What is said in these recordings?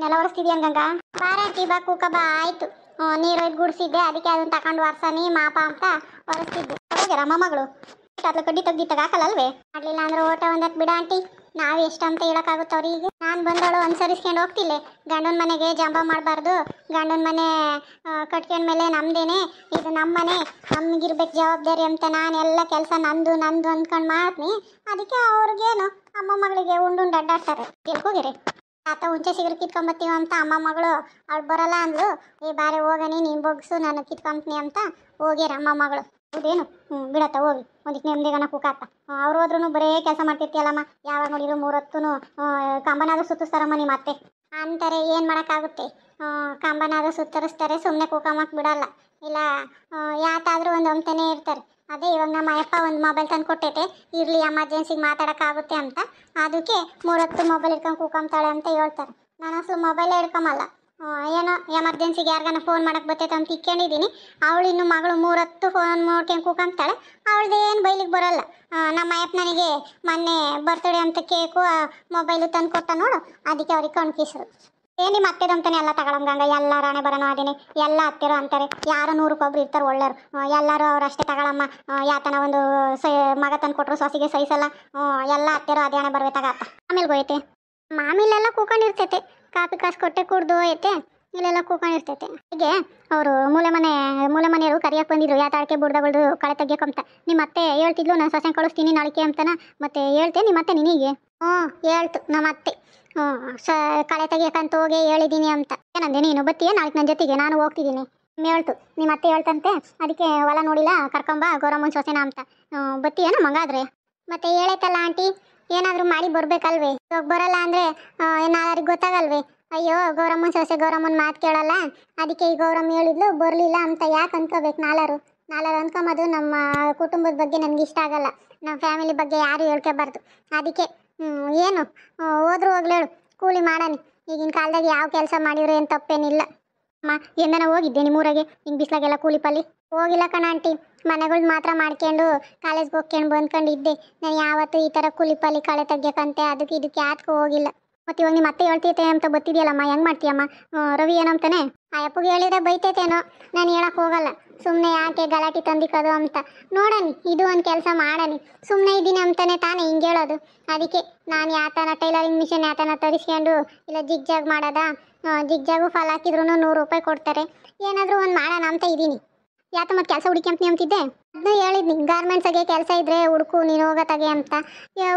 ನೆಲ ಒರೆಸ್ತಿದ್ಯ ಗಂಗಾ ಬಾರಾಟಿ ಬಾ ಕೂಕ ಬಾ ಆಯ್ತು ನೀರು ಗುಡಿಸಿದ್ದೆ ಅದಕ್ಕೆ ಅದನ್ನ ತಕೊಂಡು ವರ್ಸನಿ ಮಾಪ ಅಂತ ಒರೆಸ್ತಿದ್ದೆ ಹೋಗ್ಯಾರ ಮೊಮ್ಮಗಳು ಅದ್ಲ ಕಡ್ಡಿ ತೆಗ್ದಿ ತಗಾಕಲ್ಲಲ್ವೇ ಮಾಡ್ಲಿಲ್ಲ ಅಂದ್ರೆ ಓಟ ಒಂದತ್ ಬಿಡ ಆಂಟಿ ನಾವ್ ಎಷ್ಟಂತ ಹೇಳಕ್ಕಾಗುತ್ತೆ ಅವ್ರಿಗೆ ನಾನು ಬಂದವಳು ಅನುಸರಿಸ್ಕೊಂಡು ಹೋಗ್ತಿಲ್ಲೆ ಗಂಡನ ಮನೆಗೆ ಜಂಬ ಮಾಡಬಾರ್ದು ಗಂಡನ ಮನೆ ಕಟ್ಕೊಂಡ ಮೇಲೆ ನಮ್ದೇನೆ ಇದು ನಮ್ಮ ಮನೆ ನಮ್ಗಿರ್ಬೇಕು ಜವಾಬ್ದಾರಿ ಅಂತ ನಾನು ಎಲ್ಲಾ ಕೆಲಸ ನಂದು ನಂದು ಅಂದ್ಕೊಂಡು ಮಾಡ್ತೀನಿ ಅದಕ್ಕೆ ಅವ್ರಿಗೇನು ಅಮ್ಮ ಮಗಳಿಗೆ ಉಂಡು ಅಡ್ಡಾಡ್ತಾರೆ ಹೋಗಿರಿ ಆತ ಹುಂಚೆ ಸಿಗರು ಕಿತ್ಕೊಂಬತ್ತೀವಿ ಅಂತ ಅಮ್ಮ ಮಗಳು ಅವ್ಳು ಬರಲ್ಲ ಅಂದ್ಲು ಈ ಬಾರಿ ಹೋಗನಿ ನೀನು ಬೊಗ್ಸು ನಾನು ಕಿತ್ಕೊಂತೀನಿ ಅಂತ ಹೋಗ್ಯಾರ ಅಮ್ಮ ಮಗಳು ಹೌದೇನು ಹ್ಞೂ ಬಿಡತ್ತ ಹೋಗಿ ಒಂದಿಷ್ಟು ನೆಮ್ಮದಿಗನ ಕೂಕಾತ ಅವ್ರು ಹೋದ್ರೂ ಬರೇ ಕೆಲಸ ಮಾಡ್ತಿರ್ತೀಯಲ್ಲಮ್ಮ ಯಾವಾಗ ನೋಡಿದ್ರು ಮೂರೊತ್ತೂ ಕಂಬನಾದ್ರೂ ಸುತ್ತಿಸ್ತಾರಮ್ಮ ನಿಮ್ಮ ಮತ್ತೆ ಅಂತಾರೆ ಏನು ಮಾಡೋಕ್ಕಾಗುತ್ತೆ ಕಂಬನಾದ್ರೂ ಸುತ್ತರಿಸ್ತಾರೆ ಸುಮ್ಮನೆ ಕೂಕಮ್ಮಕ್ಕೆ ಬಿಡಲ್ಲ ಇಲ್ಲ ಯಾತಾದರೂ ಒಂದು ಒಮ್ತನೇ ಇರ್ತಾರೆ ಅದೇ ಇವಾಗ ನಮ್ಮ ಅಯ್ಯಪ್ಪ ಒಂದು ಮೊಬೈಲ್ ತಂದು ಕೊಟ್ಟೈತೆ ಇರಲಿ ಎಮರ್ಜೆನ್ಸಿಗೆ ಮಾತಾಡೋಕ್ಕಾಗುತ್ತೆ ಅಂತ ಅದಕ್ಕೆ ಮೂರೊತ್ತು ಮೊಬೈಲ್ ಹಿಡ್ಕೊಂಡು ಕೂಕೊಂತಾಳೆ ಅಂತ ಹೇಳ್ತಾರೆ ನಾನು ಅಸಲು ಮೊಬೈಲೇ ಇಡ್ಕೊಂಬಲ್ಲ ಏನೋ ಎಮರ್ಜೆನ್ಸಿಗೆ ಯಾರಿಗಾನ ಫೋನ್ ಮಾಡಕ್ಕೆ ಬರ್ತೈತೆ ಅಂತ ಇಕ್ಕೊಂಡಿದ್ದೀನಿ ಅವಳು ಇನ್ನು ಮಗಳು ಮೂರತ್ತು ಫೋನ್ ನೋಡ್ಕೊಂಡು ಕೂಕಂತಾಳೆ ಅವಳ್ದೇನು ಬೈಲಿಗೆ ಬರೋಲ್ಲ ನಮ್ಮ ಅಯ್ಯಪ್ಪ ನನಗೆ ಮೊನ್ನೆ ಬರ್ತಡೇ ಅಂತ ಕೇಕು ಮೊಬೈಲು ತಂದು ಕೊಟ್ಟ ನೋಡು ಅದಕ್ಕೆ ಅವ್ರಿಗೆ ಕಣ್ಕಿಸರು ಏನಿ ನಿಮ್ಮ ಅಂತಾನೆ ಎಲ್ಲ ತಗೊಳಂಗಂಗ ಎಲ್ಲ ರಾಣೆ ಬರೋಣ ಅದೇನೆ ಎಲ್ಲ ಅತ್ತೆರು ಅಂತಾರೆ ಯಾರು ಒಬ್ರು ಇರ್ತಾರೆ ಒಳ್ಳೇರು ಎಲ್ಲರೂ ಅವ್ರು ಅಷ್ಟೇ ತಗೊಳಮ್ಮ ಯಾತನ ಒಂದು ಮಗ ತಂದು ಕೊಟ್ಟರು ಸೊಸಿಗೆ ಸಹಿಸಲ್ಲ ಎಲ್ಲ ಅತ್ತೆರು ಅದೇ ಹಣೆ ಬರ್ಬೇಕಾಗ ಆಮೇಲೆ ಹೋಯ್ತೆ ಮಾಮಿಲೆಲ್ಲ ಕೂಕೊಂಡಿರ್ತೈತೆ ಕಾಪಿ ಕಾಸು ಕೊಟ್ಟೆ ಕುಡ್ದು ಐತೆ ಇಲ್ಲೆಲ್ಲ ಕೂಕೊಂಡಿರ್ತೈತೆ ಹೀಗೆ ಅವರು ಮೂಲೆ ಮನೆ ಮೂಲೆ ಮನೆಯವರು ಕರಿಯಕ್ಕೆ ಬಂದಿದ್ರು ಯಾತ ಅಡಿಕೆ ಬಿಡ್ದು ಕಳೆ ತೆಗಿಯಕ್ಕಂತ ನಿಮ್ಮ ಅತ್ತೆ ಹೇಳ್ತಿದ್ಲು ನಾನು ಸೊಸೆ ಕಳಿಸ್ತೀನಿ ನಾಳಿಕೆ ಅಂತನ ಮತ್ತೆ ಹೇಳ್ತೆ ನಿಮ್ಮ ಅತ್ತೆ ನಿನಗೆ ಹ್ಞೂ ಹೇಳ್ತು ನಮ್ಮ ಅತ್ತೆ ಕಳೆ ತೆಗಿಯಕಂತ ಹೋಗಿ ಹೇಳಿದ್ದೀನಿ ಅಂತ ಏನಂದೆ ನೀನು ಬತ್ತೀಯ ನಾಲ್ಕು ನನ್ನ ಜೊತೆಗೆ ನಾನು ಹೋಗ್ತಿದ್ದೀನಿ ಹೇಳ್ತು ನಿಮ್ಮ ಅತ್ತೆ ಹೇಳ್ತಂತೆ ಅದಕ್ಕೆ ಹೊಲ ನೋಡಿಲ್ಲ ಕರ್ಕೊಂಬ ಗೌರಮ್ಮನ ಸೊಸೆನ ಅಂತ ಬತ್ತೀಯನ ಮಂಗಾದ್ರೆ ಮತ್ತೆ ಹೇಳೈತಲ್ಲ ಆಂಟಿ ಏನಾದರೂ ಮಾಡಿ ಬರಬೇಕಲ್ವೇ ಇವಾಗ ಬರಲ್ಲ ಅಂದರೆ ಏನಾದ್ರಿಗೆ ಗೊತ್ತಾಗಲ್ವೇ ಅಯ್ಯೋ ಗೌರಮ್ಮನ ಸೊಸೆ ಗೌರಮ್ಮನ ಮಾತು ಕೇಳಲ್ಲ ಅದಕ್ಕೆ ಈ ಗೌರಮ್ಮ ಹೇಳಿದ್ಲು ಬರಲಿಲ್ಲ ಅಂತ ಯಾಕೆ ಅನ್ಕೋಬೇಕು ನಾಲಾರು ನಾಲ್ವರು ಅಂದ್ಕೊಂಬೋದು ನಮ್ಮ ಕುಟುಂಬದ ಬಗ್ಗೆ ನನಗೆ ಇಷ್ಟ ಆಗಲ್ಲ ನಮ್ಮ ಫ್ಯಾಮಿಲಿ ಬಗ್ಗೆ ಯಾರು ಹೇಳ್ಕೋಬಾರ್ದು ಅದಕ್ಕೆ ಏನು ಹೋದ್ರು ಹೋಗ್ಲೇಳು ಕೂಲಿ ಮಾಡಾನಿ ಈಗಿನ ಕಾಲದಾಗ ಯಾವ ಕೆಲಸ ಮಾಡಿದ್ರು ಏನು ತಪ್ಪೇನಿಲ್ಲ ಅಮ್ಮ ಎಂದನ ಹೋಗಿದ್ದೆ ನಿಮ್ಮೂರಾಗೆ ಹಿಂಗೆ ಬಿಸಿಲಾಗೆಲ್ಲ ಕೂಲಿ ಪಲ್ಲಿ ಹೋಗಿಲ್ಲ ಕಣ ಆಂಟಿ ಮನೆಗಳ್ ಮಾತ್ರ ಮಾಡ್ಕೊಂಡು ಕಾಲೇಜ್ಗೆ ಹೋಗ್ಕೊಂಡು ಬಂದ್ಕೊಂಡಿದ್ದೆ ಇದ್ದೆ ನಾನು ಯಾವತ್ತೂ ಈ ಥರ ಕೂಲಿ ಪಲ್ಲಿ ಕಳೆ ತೆಗಿಯಕ್ಕಂತೆ ಅದಕ್ಕೆ ಇದಕ್ಕೆ ಯಾತಕ್ಕೂ ಹೋಗಿಲ್ಲ ಮತ್ತೆ ಇವಾಗ ನಿಮ್ಮ ಅತ್ತೆ ಹೇಳ್ತೈತೆ ಅಂತ ಗೊತ್ತಿದೆಯಲ್ಲಮ್ಮ ಹೆಂಗೆ ಮಾಡ್ತೀಯಮ್ಮ ರವಿ ಏನೋ ಅಂತಾನೆ ಆ ಅಪ್ಪಗೆ ಹೇಳಿದ್ರೆ ಬೈತೈತೇನೋ ನಾನು ಹೇಳಕ್ಕೆ ಹೋಗಲ್ಲ ಸುಮ್ಮನೆ ಯಾಕೆ ಗಲಾಟೆ ತಂದಿಕ್ಕೋದು ಅಂತ ನೋಡನಿ ಇದು ಒಂದು ಕೆಲಸ ಮಾಡನಿ ಸುಮ್ಮನೆ ಇದ್ದೀನಿ ಅಂತಾನೆ ತಾನೇ ಹಿಂಗೆ ಹೇಳೋದು ಅದಕ್ಕೆ ನಾನು ಯಾತನ ಟೈಲರಿಂಗ್ ಮಿಷನ್ ಯಾತನ ತರಿಸ್ಕೊಂಡು ಇಲ್ಲ ಜಿಗ್ ಜಾಗ್ ಮಾಡೋದ ಜಿಗ್ ಜಾಗು ಫಾಲ್ ಹಾಕಿದ್ರು ನೂರು ರೂಪಾಯಿ ಕೊಡ್ತಾರೆ ಏನಾದರೂ ಒಂದು ಮಾಡೋಣ ಅಂತ ಇದ್ದೀನಿ ಯಾತ ಮತ್ತೆ ಕೆಲಸ ಹುಡುಕಿ ಅಂತ ನಿಂತಿದ್ದೆ ಅದನ್ನ ಹೇಳಿದ್ನಿ ಗಾರ್ಮೆಂಟ್ಸ್ ಕೆಲಸ ಇದ್ರೆ ಹುಡುಕು ನೀನು ತಗೆ ಅಂತ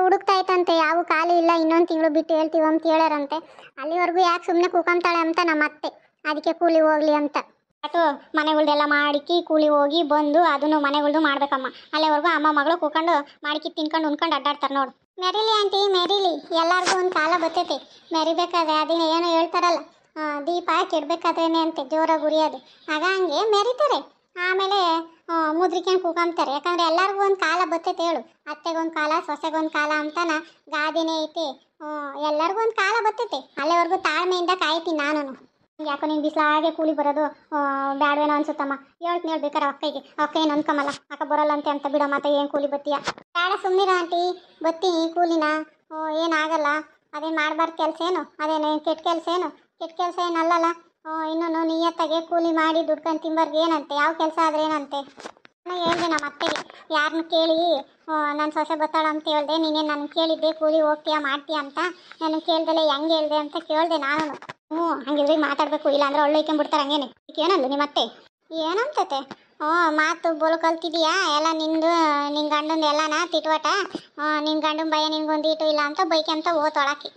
ಹುಡುಕ್ತಾ ಇತ್ತಂತೆ ಯಾವ ಖಾಲಿ ಇಲ್ಲ ಇನ್ನೊಂದು ತಿಂಗಳು ಬಿಟ್ಟು ಹೇಳ್ತೀವಿ ಅಂತ ಹೇಳ್ಯಾರಂತೆ ಅಲ್ಲಿವರೆಗೂ ಯಾಕೆ ಸುಮ್ಮನೆ ಕೂಕಂತಾಳೆ ಅಂತ ನಮ್ಮ ಅತ್ತೆ ಅದಕ್ಕೆ ಕೂಲಿ ಹೋಗ್ಲಿ ಅಂತ ಅಥವಾ ಮನೆಗಳ್ದೆಲ್ಲ ಮಾಡಿಕ್ಕಿ ಕೂಲಿ ಹೋಗಿ ಬಂದು ಅದನ್ನು ಮನೆಗಳ್ದು ಮಾಡ್ಬೇಕಮ್ಮ ಅಲ್ಲಿವರೆಗೂ ಅಮ್ಮ ಮಗಳು ಕೂಕೊಂಡು ಮಾಡಿಕ್ಕಿ ತಿನ್ಕೊಂಡು ಉಣ್ಕೊಂಡು ಅಡ್ಡಾಡ್ತಾರೆ ನೋಡು ಮೆರೀಲಿ ಆಂಟಿ ಮೆರಿಲಿ ಎಲ್ಲರಿಗೂ ಒಂದು ಕಾಲ ಬರ್ತೈತಿ ಮೆರಿಬೇಕಾದ್ರೆ ಅದನ್ನ ಏನೋ ಹೇಳ್ತಾರಲ್ಲ ದೀಪ ಕೆಡಬೇಕಾದ್ರೇನೆ ಅಂತೆ ಜೋರಾಗಿ ಉರಿಯೋದು ಆಗ ಹಂಗೆ ಮೆರಿತಾರೆ ಆಮೇಲೆ ಮುದ್ರಿಕ್ಯಾಂಗೆ ಕೂಗಂತಾರೆ ಯಾಕಂದ್ರೆ ಎಲ್ಲರಿಗೂ ಒಂದು ಕಾಲ ಬತ್ತೈತೆ ಹೇಳು ಅತ್ತೆಗೊಂದು ಕಾಲ ಸೊಸೆಗೊಂದು ಕಾಲ ಅಂತಾನ ಗಾದೆನೇ ಐತಿ ಎಲ್ಲರಿಗೂ ಒಂದು ಕಾಲ ಬತ್ತೈತೆ ಅಲ್ಲಿವರೆಗೂ ತಾಳ್ಮೆಯಿಂದ ಕಾಯ್ತೀನಿ ನಾನು ಯಾಕೋ ನೀನು ಬಿಸಿಲಾಗೆ ಕೂಲಿ ಬರೋದು ಬ್ಯಾಡವೇನೋ ಅನ್ಸುತ್ತಮ್ಮ ಹೇಳ್ತೀನಿ ಹೇಳ್ಬೇಕಾರೆ ಅಕ್ಕಗೆ ಅಕ್ಕ ಏನು ಅನ್ಕಮಲ್ಲ ಅಕ್ಕ ಬರೋಲ್ಲ ಅಂತ ಅಂತ ಬಿಡೋ ಮತ್ತೆ ಏನು ಕೂಲಿ ಬತ್ತೀಯ ಬೇಡ ಸುಮ್ಮನಿರ ಆಂಟಿ ಬತ್ತೀನಿ ಕೂಲಿನ ಏನಾಗಲ್ಲ ಅದೇನು ಮಾಡಬಾರ್ದು ಕೆಲಸ ಏನು ಅದೇನು ಕೆಟ್ಟ ಕೆಲಸ ಏನು ಕೆಟ್ಟ ಕೆಲಸ ಏನಲ್ಲಲ್ಲ ಇನ್ನೊಂದು ನಿಯತ್ತಾಗೆ ಕೂಲಿ ಮಾಡಿ ದುಡ್ಕೊಂಡು ತಿಂಬರ್ಗೆ ಏನಂತೆ ಯಾವ ಕೆಲಸ ಆದರೆ ಏನಂತೆ ನಾನು ಹೇಳಿದೆ ನಮ್ಮ ಅತ್ತೆಗೆ ಯಾರನ್ನ ಕೇಳಿ ನನ್ನ ಸೊಸೆ ಬರ್ತಾಳ ಅಂತ ಹೇಳ್ದೆ ನೀನೇ ನಾನು ಕೇಳಿದ್ದೆ ಕೂಲಿ ಹೋಗ್ತೀಯಾ ಮಾಡ್ತೀಯ ಅಂತ ನಾನು ಕೇಳ್ದಲೆ ಹೆಂಗೆ ಹೇಳಿದೆ ಅಂತ ಕೇಳಿದೆ ನಾನು ಹ್ಞೂ ಹಂಗಿದ್ರೆ ಮಾತಾಡಬೇಕು ಇಲ್ಲಾಂದ್ರೆ ಒಳ್ಳೆ ಇಕ್ಕೊಂಡ್ಬಿಡ್ತಾರೆ ಹಂಗೇನೆ ಏನಲ್ಲ ನಿಮ್ಮ ಅತ್ತೆ ಏನಂತತೆ ಹ್ಞೂ ಮಾತು ಬೋಲು ಕಲ್ತಿದೀಯಾ ಎಲ್ಲ ನಿಂದು ನಿನ್ನ ಗಂಡಂದು ಎಲ್ಲನ ತಿಟ್ವಾಟ ನಿನ್ನ ಗಂಡನ ಭಯ ನಿನ್ಗೊಂದು ಇಟ್ಟು ಇಲ್ಲ ಅಂತ ಬೈಕೆ ಅಂತ ಓದೊಳಕ್ಕೆ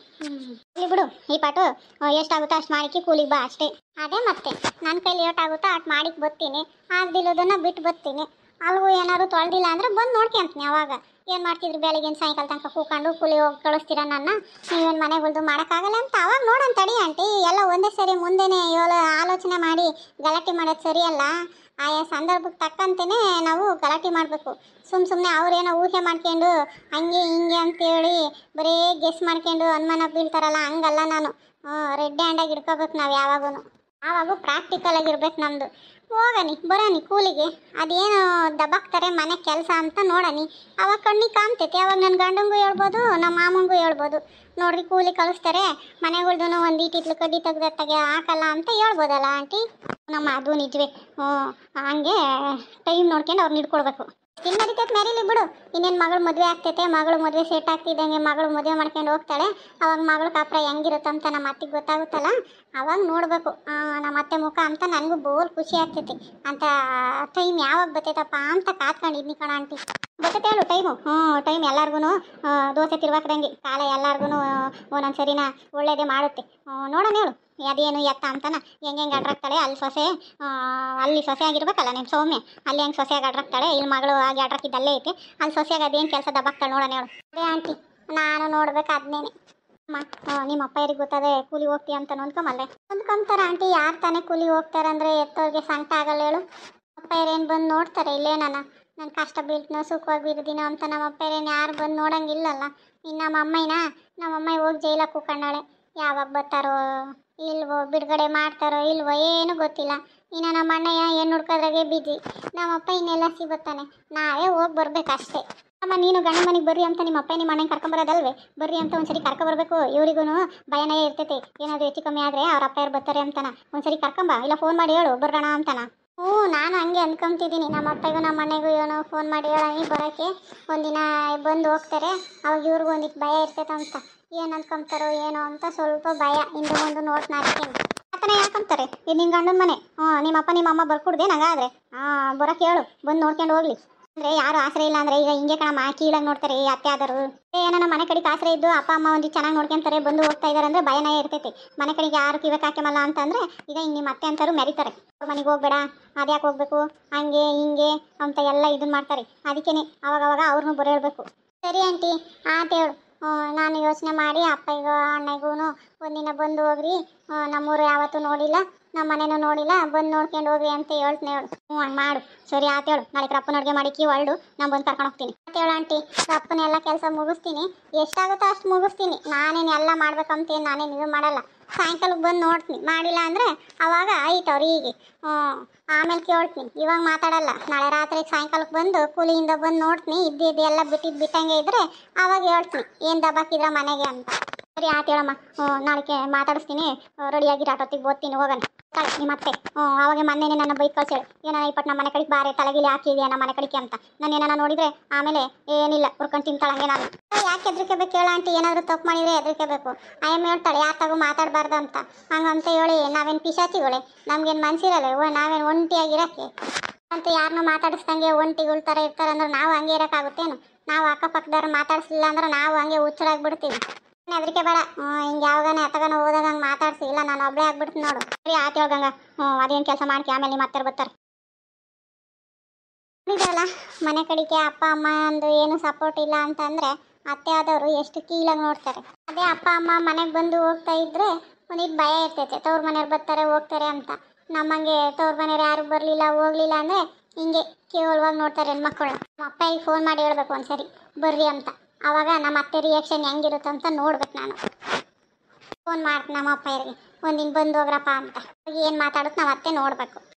ಇಲ್ಲಿ ಬಿಡು ಈ ಪಾಟು ಎಷ್ಟಾಗುತ್ತೋ ಅಷ್ಟು ಮಾಡಿಕ್ಕೆ ಕೂಲಿಗೆ ಬಾ ಅಷ್ಟೇ ಅದೇ ಮತ್ತೆ ನನ್ನ ಕೈಲಿ ಏಟಾಗುತ್ತೋ ಅಷ್ಟು ಮಾಡಿಕ್ ಬರ್ತೀನಿ ಆಗ್ದಿಲ್ಲೋದನ್ನ ಬಿಟ್ಟು ಬರ್ತೀನಿ ಅಲ್ಲಿಗೂ ಏನಾದ್ರು ತೊಳೆದಿಲ್ಲ ಅಂದ್ರೆ ಬಂದು ನೋಡ್ಕೊಂತೀನಿ ಅವಾಗ ಏನು ಮಾಡ್ತಿದ್ರು ಬೆಳಗ್ಗೆ ಸಾಯಂಕಾಲ ತನಕ ಕೂಕೊಂಡು ಕೂಲಿ ಹೋಗಿ ಕಳಿಸ್ತೀರ ನನ್ನ ನೀವೇನು ಮನೆಗೆ ಉಳಿದು ಮಾಡೋಕ್ಕಾಗಲ್ಲ ಅಂತ ಅವಾಗ ನೋಡೋಣ ತಡಿ ಆಂಟಿ ಎಲ್ಲ ಒಂದೇ ಸರಿ ಮುಂದೆನೇ ಏಳು ಆಲೋಚನೆ ಮಾಡಿ ಗಲಾಟೆ ಮಾಡೋದು ಸರಿಯಲ್ಲ ಆಯಾ ಸಂದರ್ಭಕ್ಕೆ ತಕ್ಕಂತೆಯೇ ನಾವು ಗಲಾಟೆ ಮಾಡಬೇಕು ಸುಮ್ಮ ಸುಮ್ಮನೆ ಅವರೇನೋ ಊಹೆ ಮಾಡ್ಕೊಂಡು ಹಂಗೆ ಹಿಂಗೆ ಅಂತೇಳಿ ಬರೀ ಗೆಸ್ ಮಾಡ್ಕೊಂಡು ಅನುಮಾನ ಬೀಳ್ತಾರಲ್ಲ ಹಂಗಲ್ಲ ನಾನು ರೆಡ್ ಹ್ಯಾಂಡಾಗಿ ಇಡ್ಕೋಬೇಕು ನಾವು ಯಾವಾಗೂ ಆವಾಗೂ ಪ್ರಾಕ್ಟಿಕಲ್ ಆಗಿರ್ಬೇಕು ನಮ್ಮದು ಹೋಗನಿ ಬರೋನಿ ಕೂಲಿಗೆ ಅದೇನು ದಬಾಕ್ತಾರೆ ಮನೆ ಕೆಲಸ ಅಂತ ನೋಡನಿ ಅವಾಗ ಕಣ್ಣಿಗೆ ಕಾಣ್ತೈತೆ ಅವಾಗ ನನ್ನ ಗಂಡಂಗೂ ಹೇಳ್ಬೋದು ನಮ್ಮ ಮಾಮಂಗೂ ಹೇಳ್ಬೋದು ನೋಡ್ರಿ ಕೂಲಿ ಕಳಿಸ್ತಾರೆ ಮನೆಗಳ್ದು ಒಂದು ಇಟ್ಟಿಟ್ಲು ಕಡ್ಡಿ ತೆಗೆದ ತೆಗೆ ಹಾಕಲ್ಲ ಅಂತ ಹೇಳ್ಬೋದಲ್ಲ ಆಂಟಿ ನಮ್ಮ ಅದು ನಿಜವೇ ಹಂಗೆ ಟೈಮ್ ನೋಡ್ಕೊಂಡು ಅವ್ರನ್ನ ಇಟ್ಕೊಳ್ಬೇಕು ಇನ್ನು ನಡೀತೈತೆ ಬಿಡು ಇನ್ನೇನು ಮಗಳು ಮದುವೆ ಆಗ್ತೈತೆ ಮಗಳು ಮದುವೆ ಸೆಟ್ ಆಗ್ತಿದ್ದಂಗೆ ಮಗಳು ಮದುವೆ ಮಾಡ್ಕೊಂಡು ಹೋಗ್ತಾಳೆ ಅವಾಗ ಮಗಳು ಕಾಪ್ರ ಹೆಂಗಿರುತ್ತಂತ ಅಂತ ನಮ್ಮ ಅತ್ತಿಗೆ ಗೊತ್ತಾಗುತ್ತಲ್ಲ ಅವಾಗ ನೋಡಬೇಕು ನಮ್ಮ ಅತ್ತೆ ಮುಖ ಅಂತ ನನಗೂ ಬೋಲ್ ಖುಷಿ ಆಗ್ತೈತಿ ಅಂತ ಟೈಮ್ ಯಾವಾಗ ಬರ್ತೈತಪ್ಪ ಅಂತ ಕಾತ್ಕೊಂಡಿದ್ನಿ ಕಣ ಆಂಟಿ ಬರ್ತೈತೆ ಹೇಳು ಟೈಮು ಹ್ಞೂ ಟೈಮ್ ಎಲ್ಲರಿಗೂ ದೋಸೆ ತಿರ್ವಾಕ್ದಂಗೆ ಕಾಲ ಎಲ್ಲರಿಗೂ ಒಂದೊಂದು ಸರಿನ ಒಳ್ಳೇದೇ ಮಾಡುತ್ತೆ ನೋಡೋಣ ಹೇಳು ಅದೇನು ಎತ್ತ ಅಂತಾನ ಹೆಂಗೆ ಹೆಂಗೆ ಅಡ್ರಾಕ್ತಾಳೆ ಅಲ್ಲಿ ಸೊಸೆ ಅಲ್ಲಿ ಸೊಸೆ ಆಗಿರ್ಬೇಕಲ್ಲ ನಿಮ್ಮ ಸೌಮ್ಯ ಅಲ್ಲಿ ಹೆಂಗೆ ಸೊಸೆಯಾಗಿ ಅಡ್ರಾಕ್ತಾಳೆ ಇಲ್ಲಿ ಮಗಳು ಆಗಿ ಅಡ್ರಾಕಿದ್ದಲ್ಲೇ ಐತಿ ಅಲ್ಲಿ ಸೊಸೆಯಾಗಿ ಅದೇನು ಕೆಲಸ ದಬ್ಬಾಕ್ತಾಳೆ ನೋಡೋಣ ಹೇಳು ಅದೇ ಆಂಟಿ ನಾನು ನೋಡ್ಬೇಕು ಅದ್ನೇನೆ ನಿಮ್ಮ ಅಪ್ಪ ಯಾರಿಗೆ ಗೊತ್ತದೆ ಕೂಲಿ ಹೋಗ್ತೀಯ ಅಂತ ನೋಡ್ಕೊಂಬಲ್ಲೆ ಹೊಂದ್ಕೊಂತಾರ ಆಂಟಿ ಯಾರು ತಾನೇ ಕೂಲಿ ಹೋಗ್ತಾರಂದ್ರೆ ಎತ್ತೋರಿಗೆ ಸಂಕಟ ಆಗಲ್ಲ ಹೇಳು ಏನು ಬಂದು ನೋಡ್ತಾರೆ ಇಲ್ಲೇ ನನ್ನ ಕಷ್ಟ ಬೀಳ್ತನೋ ಸುಖವಾಗಿ ದಿನ ಅಂತ ನಮ್ಮ ಏನು ಯಾರು ಬಂದು ನೋಡಂಗಿಲ್ಲಲ್ಲ ಇನ್ನು ನಮ್ಮ ಅಮ್ಮಯ್ಯನ ನಮ್ಮ ಅಮ್ಮ ಹೋಗಿ ಜೈಲಕ್ಕೆ ಕೂಕೊಂಡಾಳೆ ಯಾವಾಗ ಬರ್ತಾರೋ ಇಲ್ವೋ ಬಿಡುಗಡೆ ಮಾಡ್ತಾರೋ ಇಲ್ವೋ ಏನೂ ಗೊತ್ತಿಲ್ಲ ಇನ್ನು ನಮ್ಮ ಅಣ್ಣಯ್ಯ ಏನು ಹುಡ್ಕೋದ್ರಾಗೆ ಬಿಜಿ ಅಪ್ಪ ಇನ್ನೆಲ್ಲ ಸಿಗುತ್ತಾನೆ ನಾವೇ ಹೋಗಿ ಬರ್ಬೇಕಷ್ಟೇ ಅಮ್ಮ ನೀನು ಗಂಡ ಮನೆಗೆ ಬರ್ರಿ ಅಂತ ನಿಮ್ಮ ಅಪ್ಪ ನಿಮ್ಮ ಮನೆಗೆ ಕರ್ಕೊಂಬರೋದಲ್ವೇ ಬರ್ರಿ ಅಂತ ಒಂದ್ಸರಿ ಕರ್ಕೊಬರ್ಬೇಕು ಇವರಿಗೂ ಭಯನೇ ಇರ್ತೈತೆ ಏನಾದರೂ ಹೆಚ್ಚು ಕಮ್ಮಿ ಆದರೆ ಅವ್ರ ಅಪ್ಪ ಯಾರು ಬರ್ತಾರೆ ಅಂತಾನ ಒಂದ್ಸರಿ ಕರ್ಕೊಂಬ ಇಲ್ಲ ಫೋನ್ ಮಾಡಿ ಹೇಳು ಬರೋಣ ಅಂತಾನ ಹ್ಞೂ ನಾನು ಹಂಗೆ ಅಂದ್ಕೊಂತಿದ್ದೀನಿ ನಮ್ಮ ಅಪ್ಪಗೂ ನಮ್ಮ ಮನೆಗೂ ಏನೋ ಫೋನ್ ಮಾಡಿ ಹೇಳಿ ಬರೋಕ್ಕೆ ಒಂದಿನ ಬಂದು ಹೋಗ್ತಾರೆ ಅವಾಗ ಇವ್ರಿಗೂ ಒಂದಿಟ್ಟು ಭಯ ಇರ್ತೈತೆ ಅಂತ ಏನು ಅಂದ್ಕೊಂತಾರೋ ಏನೋ ಅಂತ ಸ್ವಲ್ಪ ಭಯ ಹಿಂದೆ ಒಂದು ನೋಟ್ ನಾಡ್ಕೊಂಡು ಆತನ ಯಾಕಂತಾರೆ ಇದು ನಿನ್ನ ಗಂಡನ ಮನೆ ಹ್ಞೂ ನಿಮ್ಮಪ್ಪ ನಿಮ್ಮ ಅಮ್ಮ ಬರ್ಕೊಡ್ದೆ ನಂಗಾದ್ರೆ ಹಾಂ ಬರೋಕ್ಕೆ ಹೇಳು ಬಂದು ನೋಡ್ಕೊಂಡು ಹೋಗ್ಲಿ ಅಂದರೆ ಯಾರು ಆಸರೆ ಇಲ್ಲ ಅಂದರೆ ಈಗ ಹಿಂಗೆ ಕಣಮ್ಮ ಕೀಳಾಗಿ ನೋಡ್ತಾರೆ ಅತ್ತೆ ಆದರು ಏನೋ ಮನೆ ಕಡೆ ಆಸರೆ ಇದ್ದು ಅಪ್ಪ ಅಮ್ಮ ಒಂದು ಚೆನ್ನಾಗಿ ನೋಡ್ಕೊಂತಾರೆ ಬಂದು ಹೋಗ್ತಾ ಇದ್ದಾರೆ ಅಂದ್ರೆ ಭಯನೇ ಇರ್ತೈತಿ ಮನೆ ಕಡೆಗೆ ಯಾರು ಕಿವಕ್ಕೆ ಹಾಕ್ಯಮಲ್ಲ ಅಂತಂದರೆ ಈಗ ಹಿಂಗೆ ನಿಮ್ಮ ಅತ್ತೆ ಅಂತಾರು ಮೆರಿತಾರೆ ಮನೆಗೆ ಹೋಗ್ಬೇಡ ಅದ್ಯಾಕೆ ಹೋಗ್ಬೇಕು ಹಂಗೆ ಹಿಂಗೆ ಅಂತ ಎಲ್ಲ ಇದನ್ನ ಮಾಡ್ತಾರೆ ಅದಕ್ಕೇ ಅವಾಗವಾಗ ಅವ್ರನ್ನೂ ಬರೇಳ್ಬೇಕು ಹೇಳ್ಬೇಕು ಸರಿ ಆಂಟಿ ಆ ಹೇಳು ನಾನು ಯೋಚನೆ ಮಾಡಿ ಅಪ್ಪಗೂ ಅಣ್ಣಗೂ ಒಂದಿನ ಬಂದು ಹೋಗ್ರಿ ನಮ್ಮೂರು ಯಾವತ್ತೂ ನೋಡಿಲ್ಲ ನಮ್ಮ ಮನೆಯೂ ನೋಡಿಲ್ಲ ಬಂದು ನೋಡ್ಕೊಂಡು ಹೋಗ್ರಿ ಅಂತ ಹೇಳ್ತೀನಿ ಹೇಳು ಹ್ಞೂ ಹಂಗೆ ಮಾಡು ಸರಿ ಆತ ಹೇಳು ನಾಳೆ ಅಪ್ಪನ ಅಡುಗೆ ಮಾಡಿಕ್ಕಿ ಹೊರಡು ನಾನು ಬಂದು ಕರ್ಕೊಂಡು ಹೋಗ್ತೀನಿ ಮತ್ತೆ ಹೇಳು ಆಂಟಿ ಅಪ್ಪನೆಲ್ಲ ಕೆಲಸ ಮುಗಿಸ್ತೀನಿ ಎಷ್ಟಾಗುತ್ತೋ ಅಷ್ಟು ಮುಗಿಸ್ತೀನಿ ನಾನೇನು ಎಲ್ಲ ಮಾಡ್ಬೇಕಂತೇನು ನಾನೇನು ಇದು ಮಾಡಲ್ಲ ಸಾಯಂಕಾಲಕ್ಕೆ ಬಂದು ನೋಡ್ತೀನಿ ಮಾಡಿಲ್ಲ ಅಂದರೆ ಅವಾಗ ಆಯ್ತು ಅವ್ರು ಹೀಗೆ ಹ್ಞೂ ಆಮೇಲೆ ಕೇಳ್ತೀನಿ ಇವಾಗ ಮಾತಾಡಲ್ಲ ನಾಳೆ ರಾತ್ರಿ ಸಾಯಂಕಾಲಕ್ಕೆ ಬಂದು ಕೂಲಿಯಿಂದ ಬಂದು ನೋಡ್ತೀನಿ ಇದ್ದಿದ್ದು ಎಲ್ಲ ಬಿಟ್ಟಿದ್ದು ಬಿಟ್ಟಂಗೆ ಇದ್ರೆ ಆವಾಗ ಹೇಳ್ತೀನಿ ಏನು ದಬ್ಬಾಕಿದ್ರ ಮನೆಗೆ ಅಂತ ಸರಿ ಆತು ಹೇಳಮ್ಮ ಹ್ಞೂ ನಾಳೆ ಮಾತಾಡಿಸ್ತೀನಿ ರೆಡಿಯಾಗಿ ರಾಟೊತ್ತಿಗೆ ಓದ್ತೀನಿ ಹೋಗೋಣ ಕಳ್ಸಿ ನಿಮ್ಮ ಅತ್ತೆ ಅವಾಗ ಮೊನ್ನೆನೇ ನನ್ನ ಬೈಕ್ ಕಳ್ಸೇಳು ಏನೋ ಇಪ್ಪತ್ತು ನಮ್ಮ ಮನೆ ಕಡೆಗೆ ಬಾರೆ ತಲೆಗಿಲಿ ಹಾಕಿದ್ಯಾ ನಮ್ಮ ಮನೆ ಕಡೆಗೆ ಅಂತ ನಾನು ಏನಾನ ನೋಡಿದ್ರೆ ಆಮೇಲೆ ಏನಿಲ್ಲ ಉರ್ಕೊಂಡು ತಿಂತಾಳಂಗೆ ನಾನು ಯಾಕೆ ಹೆದರ್ಕೋಬೇಕು ಹೇಳ ಆಂಟಿ ಏನಾದರೂ ತಪ್ಪು ಮಾಡಿದರೆ ಹೆದರ್ಕೋಬೇಕು ಆಯಮ್ಮ ಹೇಳ್ತಾಳೆ ಯಾರು ತಗೋ ಮಾತಾಡಬಾರ್ದು ಅಂತ ಹಂಗಂತ ಹೇಳಿ ನಾವೇನು ಪಿಶಾಚಿಗಳೇ ನಮಗೇನು ಮನಸ್ಸಿರಲ್ಲ ನಾವೇನು ಒಂಟಿಯಾಗಿರೋಕ್ಕೆ ಅಂತ ಯಾರನ್ನೂ ಮಾತಾಡಿಸ್ದಂಗೆ ಒಂಟಿಗಳು ಥರ ಇರ್ತಾರೆ ಅಂದ್ರೆ ನಾವು ಹಂಗೆ ಇರೋಕ್ಕಾಗುತ್ತೇನು ನಾವು ಅಕ್ಕಪಕ್ಕದವ್ರು ಮಾತಾಡಿಸ್ಲಿಲ್ಲ ಅಂದ್ರೆ ನಾವು ಹಂಗೆ ಹುಚ್ಚರಾಗಿ ಬಿಡ್ತೀವಿ ಅದಕ್ಕೆ ಬೇಡ ಹಿಂಗ ಯಾವಾಗ ಎತ್ತಗನ ಹೋದಾಗ ಹಂಗೆ ಮಾತಾಡ್ಸಿ ಇಲ್ಲ ನಾನು ಒಬ್ಬಳೇ ಆಗ್ಬಿಡ್ತೀನಿ ನೋಡು ಸರಿ ಆತ ಹೋಗಂಗ ಹ್ಮ್ ಅದೇನ್ ಕೆಲಸ ಮಾಡ್ಕೆ ಆಮೇಲೆ ನಿಮ್ಮ ಹತ್ತಿರ ಬರ್ತಾರೆ ಮನೆ ಕಡೆಗೆ ಅಪ್ಪ ಅಮ್ಮ ಅಂದು ಏನು ಸಪೋರ್ಟ್ ಇಲ್ಲ ಅಂತಂದ್ರೆ ಅತ್ತೆ ಆದವರು ಎಷ್ಟು ಕೀಳಾಗಿ ನೋಡ್ತಾರೆ ಅದೇ ಅಪ್ಪ ಅಮ್ಮ ಮನೆಗೆ ಬಂದು ಹೋಗ್ತಾ ಇದ್ರೆ ಒಂದಿಟ್ಟು ಭಯ ಇರ್ತೈತೆ ತವ್ರ ಮನೆಯವ್ರು ಬರ್ತಾರೆ ಹೋಗ್ತಾರೆ ಅಂತ ನಮ್ಮಂಗೆ ತವ್ರ ಮನೆಯವ್ರು ಯಾರು ಬರಲಿಲ್ಲ ಹೋಗ್ಲಿಲ್ಲ ಅಂದ್ರೆ ಹಿಂಗೆ ಕೇಳುವಾಗ ನೋಡ್ತಾರೆ ಹೆಣ್ಮಕ್ಳು ನಮ್ಮ ಅಪ್ಪ ಈಗ ಫೋನ್ ಮಾಡಿ ಹೇಳ್ಬೇಕು ಒಂದ್ಸರಿ ಬರ್ರಿ ಅಂತ ಆವಾಗ ನಮ್ಮ ಅತ್ತೆ ರಿಯಾಕ್ಷನ್ ಹೆಂಗಿರುತ್ತೆ ಅಂತ ನೋಡ್ಬೇಕು ನಾನು ಫೋನ್ ಮಾಡ್ತೀನಿ ನಮ್ಮ ಅಪ್ಪ ಒಂದು ಒಂದಿನ ಬಂದು ಹೋಗ್ರಪ್ಪ ಅಂತ ಏನು ಮಾತಾಡುತ್ತೆ ನಮ್ಮ ಅತ್ತೆ ನೋಡಬೇಕು